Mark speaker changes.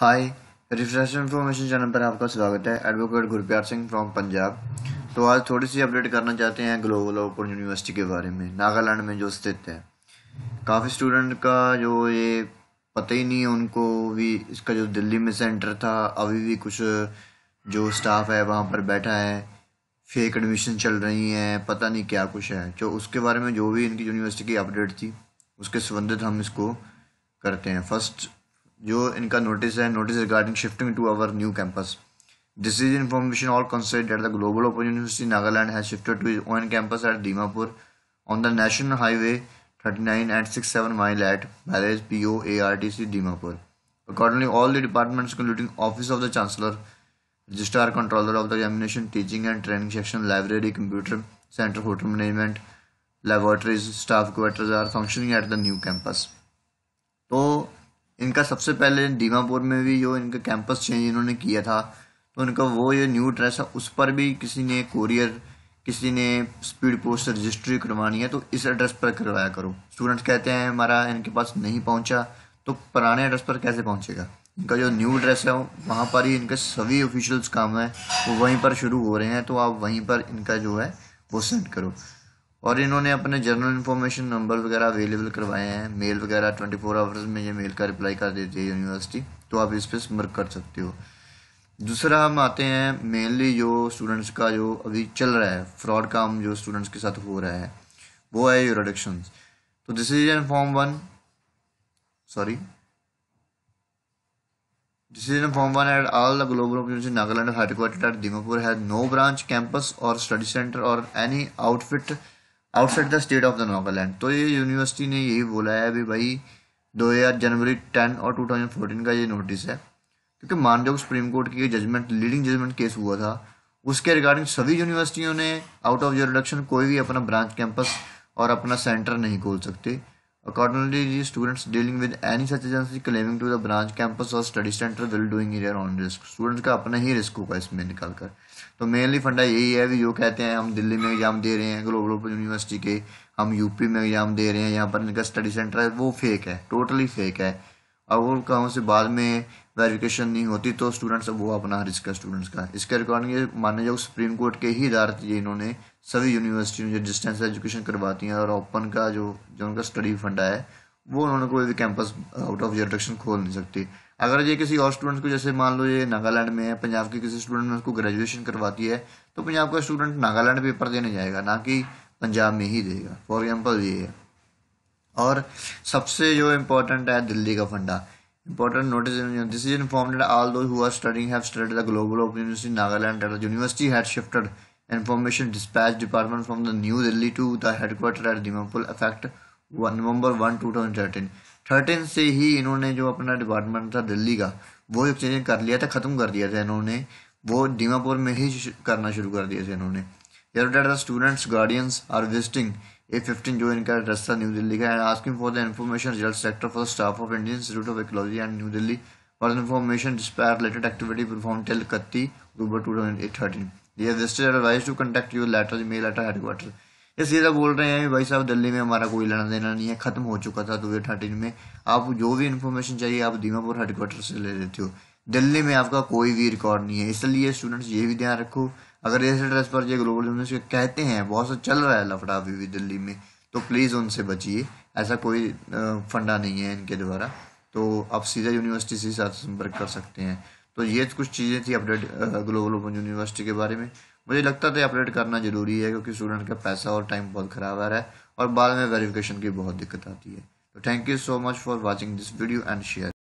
Speaker 1: हाय refresh information channel पर आपका स्वागत है एडवोकेट गुरप्यार सिंह फ्रॉम पंजाब तो आज थोड़ी सी अपडेट करना चाहते हैं ग्लोबल ओपन यूनिवर्सिटी के बारे में नागालैंड में जो स्थित है काफ़ी स्टूडेंट का जो ये पता ही नहीं है उनको भी इसका जो दिल्ली में सेंटर था अभी भी कुछ जो स्टाफ है वहाँ पर बैठा है फेक एडमिशन चल रही हैं पता नहीं क्या कुछ है जो उसके बारे में जो भी इनकी यूनिवर्सिटी की अपडेट थी उसके संबंधित हम इसको करते हैं फर्स्ट जो इनका नोटिस है notice regarding shifting to our new campus this is information all concerned that the Global Open University Nagaland has shifted to its own campus at Dimapur on the National Highway 39 at 67 mile at Barrage POARTC Dimapur. Accordingly, all the departments including Office of the Chancellor, Registrar Controller of the Examination, Teaching and Training Section, Library, Computer Center, Hotel Management, Laboratories, Staff Quarters are functioning at the new campus. इनका सबसे पहले दीमापुर में भी जो इनका campus change इन्होंने किया था तो इनका वो ये न्यू ड्रेस है उस पर भी किसी ने कोरियर किसी ने स्पीड पोस्ट रजिस्ट्री करवानी है तो इस एड्रेस पर करवाया करो स्टूडेंट्स कहते हैं हमारा इनके पास नहीं पहुंचा तो पुराने एड्रेस पर कैसे पहुंचेगा इनका जो न्यू एड्रेस है वहाँ पर ही इनके सभी ऑफिशियल्स काम है वो वहीं पर शुरू हो रहे हैं तो आप वहीं पर इनका जो है वो सेंड करो और इन्होंने अपने जनरल इन्फॉर्मेशन नंबर वगैरह अवेलेबल करवाए हैं मेल वगैरह ट्वेंटी फोर आवर्स में ये मेल का रिप्लाई कर देती है यूनिवर्सिटी तो आप इस पर स्मर्क कर सकते हो दूसरा हम आते हैं मेनली जो स्टूडेंट्स का जो अभी चल रहा है फ्रॉड काम जो स्टूडेंट्स के साथ हो रहा है वो है ये रिडक्शन तो this is an form one sorry decision form one at all the global organization Nagaland headquartered at Dimapur has no branch, campus और study center or any outside the state of the Nagaland तो ये university ने यही बोला है अभी भाई दो हज़ार जनवरी टेन और टू थाउजेंड फोर्टीन का ये नोटिस है क्योंकि मानजोग सुप्रीम कोर्ट की जजमेंट लीडिंग जजमेंट केस हुआ था उसके रिगार्डिंग सभी यूनिवर्सिटियों ने आउट ऑफ जोरिडक्शन कोई भी अपना ब्रांच कैंपस और अपना सेंटर नहीं खोल सकती Accordingly, the students dealing with any such agency claiming to the branch campus or study center will doing their own risk. Students का अपना ही रिस्क होगा इसमें निकाल कर तो मेनली फंडा यही है भी जो कहते हैं हम दिल्ली में एग्जाम दे रहे हैं open university के हम up में एग्जाम दे रहे हैं यहाँ पर इनका study center है वो fake है totally fake है अगर कहाँ से बाद में वेरिफिकेशन नहीं होती तो स्टूडेंट्स अब वो अपना रिस्क है स्टूडेंट्स का इसके अकॉर्डिंग ये माना जाओ सुप्रीम कोर्ट के ही इदारत ये इन्होंने सभी यूनिवर्सिटी में जो डिस्टेंस एजुकेशन करवाती हैं और ओपन का जो जो उनका स्टडी फंड आया है वो उन्होंने कोई भी कैंपस आउट ऑफ जोरडक्शन खोल नहीं सकती अगर ये किसी और स्टूडेंट को जैसे मान लो ये नागालैंड में है पंजाब के किसी स्टूडेंट ने उसको ग्रेजुएशन करवाती है तो पंजाब का स्टूडेंट नागालैंड पेपर देने जाएगा ना कि पंजाब में ही देगा फॉर एग्जाम्पल ये है और सबसे जो इम्पोर्टेंट है दिल्ली का फंडा important notice decision formed all do are studying have studied the global open university Nagaland university had shifted information dispatch department from the new Delhi to the headquarter at Dimapur affect November one two thousand thirteen thirteen से ही इन्होंने जो अपना department था दिल्ली का वो exchange कर लिया था खत्म कर दिया था इन्होंने वो दीमापुर में ही करना शुरू कर दिया था इन्होंने students guardians are visiting a fifteen जो इनका एड्रेस था न्यू दिल्ली का asking for the information result sector for staff of Indian institute of ecology and new Delhi for information despair related activity perform till इकती October two thousand two contact your letter mail letter headquarter ये सीधा बोल रहे हैं भाई साहब दिल्ली में हमारा कोई लेना देना नहीं है खत्म हो चुका था टू थर्टीन में आप जो भी इन्फॉर्मेशन चाहिए आप दीमापुर हेडक्वार्टर से ले लेते हो दिल्ली में आपका कोई भी रिकॉर्ड नहीं है इसलिए स्टूडेंट्स ये भी ध्यान रखो अगर ऐसे ड्रेस पर जो ग्लोबल कहते हैं बहुत सा चल रहा है लफड़ा अभी भी दिल्ली में तो प्लीज़ उनसे बचिए ऐसा कोई फंडा नहीं है इनके द्वारा तो आप सीधा यूनिवर्सिटी से साथ संपर्क कर सकते हैं तो ये कुछ चीज़ें थी अपडेट ग्लोबल ओपन यूनिवर्सिटी के बारे में मुझे लगता था अपडेट करना जरूरी है क्योंकि स्टूडेंट का पैसा और टाइम बहुत ख़राब आ रहा है और बाद में वेरिफिकेशन की बहुत दिक्कत आती है तो thank you so much for watching this video and share